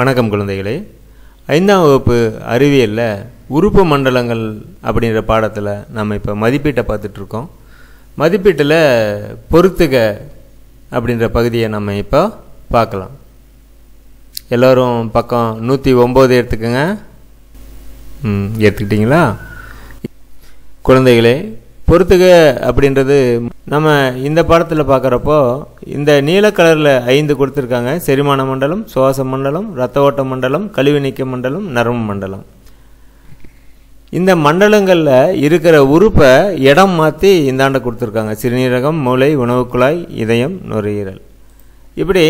வணக்கம் குழந்தைகளே ஐந்தாம் வகுப்பு அறிவியலில் உறுப்பு மண்டலங்கள் அப்படின்ற பாடத்தில் நம்ம இப்போ மதிப்பீட்டை பார்த்துட்ருக்கோம் மதிப்பீட்டில் பொறுத்துக அப்படின்ற பகுதியை நம்ம இப்போ பார்க்கலாம் எல்லோரும் பக்கம் நூற்றி ஒம்பது எடுத்துக்கோங்க ம் எடுத்துக்கிட்டிங்களா குழந்தைகளே பொறுத்துக அப்படின்றது நம்ம இந்த படத்தில் பார்க்குறப்போ இந்த நீல கலரில் ஐந்து கொடுத்துருக்காங்க செரிமான மண்டலம் சுவாச மண்டலம் ரத்த ஓட்ட மண்டலம் கழிவு நீக்க மண்டலம் நரம்பு மண்டலம் இந்த மண்டலங்களில் இருக்கிற உறுப்பை இடம் மாற்றி இந்தாண்ட கொடுத்துருக்காங்க சிறுநீரகம் மூளை உணவு குழாய் இதயம் நுரையீரல் இப்படி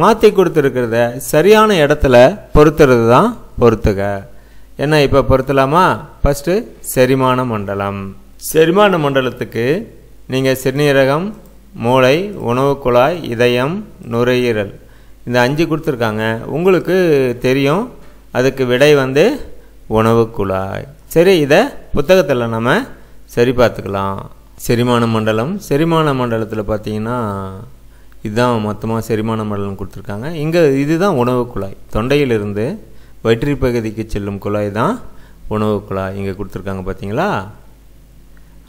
மாற்றி கொடுத்துருக்கிறத சரியான இடத்துல பொறுத்துறது தான் பொறுத்துக ஏன்னா இப்போ பொருத்தலாமா ஃபஸ்ட்டு செரிமான மண்டலம் செரிமான மண்டலத்துக்கு நீங்கள் சிறுநீரகம் மூளை உணவு குழாய் இதயம் நுரையீரல் இந்த அஞ்சு கொடுத்துருக்காங்க உங்களுக்கு தெரியும் அதுக்கு விடை வந்து உணவு குழாய் சரி இதை புத்தகத்தில் நம்ம சரி பார்த்துக்கலாம் செரிமான மண்டலம் செரிமான மண்டலத்தில் பார்த்தீங்கன்னா இதுதான் மொத்தமாக செரிமான மண்டலம் கொடுத்துருக்காங்க இங்கே இதுதான் உணவு குழாய் தொண்டையிலிருந்து வயிற்றுப்பகுதிக்கு செல்லும் குழாய் தான் உணவு குழாய் இங்கே கொடுத்துருக்காங்க பார்த்தீங்களா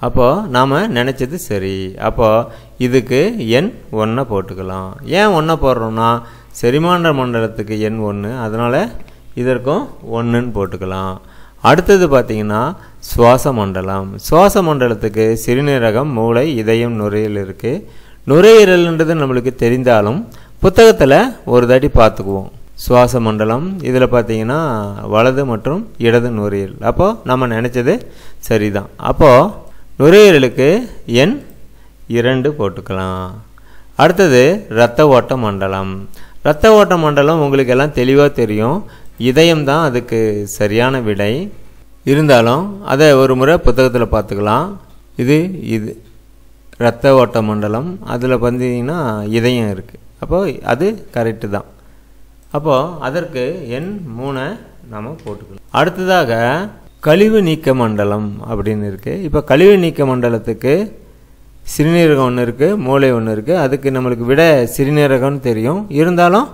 அப்போது நாம் நினச்சது சரி அப்போது இதுக்கு எண் ஒன்றை போட்டுக்கலாம் ஏன் ஒன்றை போடுறோம்னா செரிமான மண்டலத்துக்கு எண் ஒன்று அதனால் இதற்கும் ஒன்றுன்னு போட்டுக்கலாம் அடுத்தது பார்த்திங்கன்னா சுவாச மண்டலம் சுவாச மண்டலத்துக்கு சிறுநீரகம் மூளை இதயம் நுரையீரல் இருக்குது நுரையீரல்ன்றது நம்மளுக்கு தெரிந்தாலும் புத்தகத்தில் ஒரு தாட்டி பார்த்துக்குவோம் சுவாச மண்டலம் இதில் பார்த்திங்கன்னா வலது மற்றும் இடது நுரையீரல் அப்போது நம்ம நினச்சது சரிதான் அப்போது நுரையீரலுக்கு எண் இரண்டு போட்டுக்கலாம் அடுத்தது இரத்த ஓட்ட மண்டலம் இரத்த ஓட்ட மண்டலம் உங்களுக்கு எல்லாம் தெளிவாக தெரியும் இதயம் தான் அதுக்கு சரியான விடை இருந்தாலும் அதை ஒரு முறை புத்தகத்தில் பார்த்துக்கலாம் இது இது இரத்த ஓட்ட மண்டலம் அதில் பார்த்தீங்கன்னா இதயம் இருக்குது அப்போது அது கரெக்டு தான் அப்போது அதற்கு எண் மூணை நம்ம போட்டுக்கலாம் அடுத்ததாக கழிவு நீக்க மண்டலம் அப்படின்னு இருக்குது இப்போ கழிவு நீக்க மண்டலத்துக்கு சிறுநீரகம் ஒன்று இருக்குது மூளை ஒன்று இருக்குது அதுக்கு நம்மளுக்கு விட சிறுநீரகம்னு தெரியும் இருந்தாலும்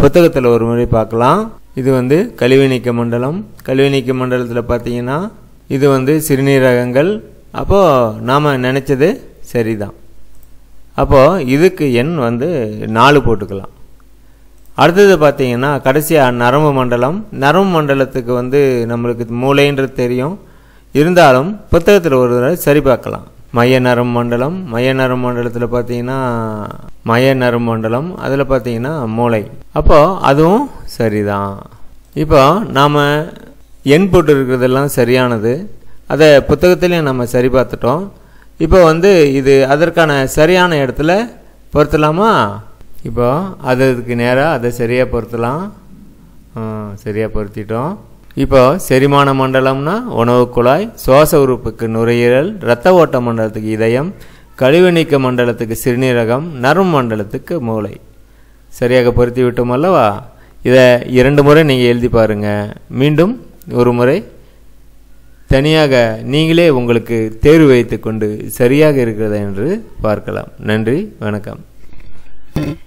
புத்தகத்தில் ஒரு முறை பார்க்கலாம் இது வந்து கழிவு நீக்க மண்டலம் கழிவு நீக்க மண்டலத்தில் பார்த்தீங்கன்னா இது வந்து சிறுநீரகங்கள் அப்போது நாம் நினச்சது சரிதான் அப்போது இதுக்கு எண் வந்து நாலு போட்டுக்கலாம் அடுத்தது பார்த்தீங்கன்னா கடைசியாக நரம்பு மண்டலம் நரம்பு மண்டலத்துக்கு வந்து நம்மளுக்கு மூளைன்றது தெரியும் இருந்தாலும் புத்தகத்தில் ஒரு தடவை சரி பார்க்கலாம் மைய நரம்பு மண்டலம் மைய நரம்பு மண்டலத்தில் பார்த்தீங்கன்னா மைய நரம்பு மண்டலம் அதில் பார்த்தீங்கன்னா மூளை அப்போது அதுவும் சரிதான் இப்போ நாம் எண் போட்டு இருக்கிறதெல்லாம் சரியானது அதை புத்தகத்துலேயும் நம்ம சரி பார்த்துட்டோம் இப்போ வந்து இது அதற்கான சரியான இடத்துல பொருத்தலாமா இப்போ அதுக்கு நேராக அதை சரியாக பொருத்தலாம் சரியாக பொருத்திட்டோம் இப்போ செரிமான மண்டலம்னா உணவு குழாய் சுவாச உறுப்புக்கு நுரையீரல் இரத்த ஓட்ட மண்டலத்துக்கு இதயம் கழிவு நீக்க மண்டலத்துக்கு சிறுநீரகம் நரம்பு மண்டலத்துக்கு மூளை சரியாக பொருத்தி விட்டோம் அல்லவா இதை இரண்டு முறை நீங்கள் எழுதி பாருங்கள் மீண்டும் ஒரு முறை தனியாக நீங்களே உங்களுக்கு தேர்வு வைத்து கொண்டு சரியாக இருக்கிறதா என்று பார்க்கலாம் நன்றி வணக்கம்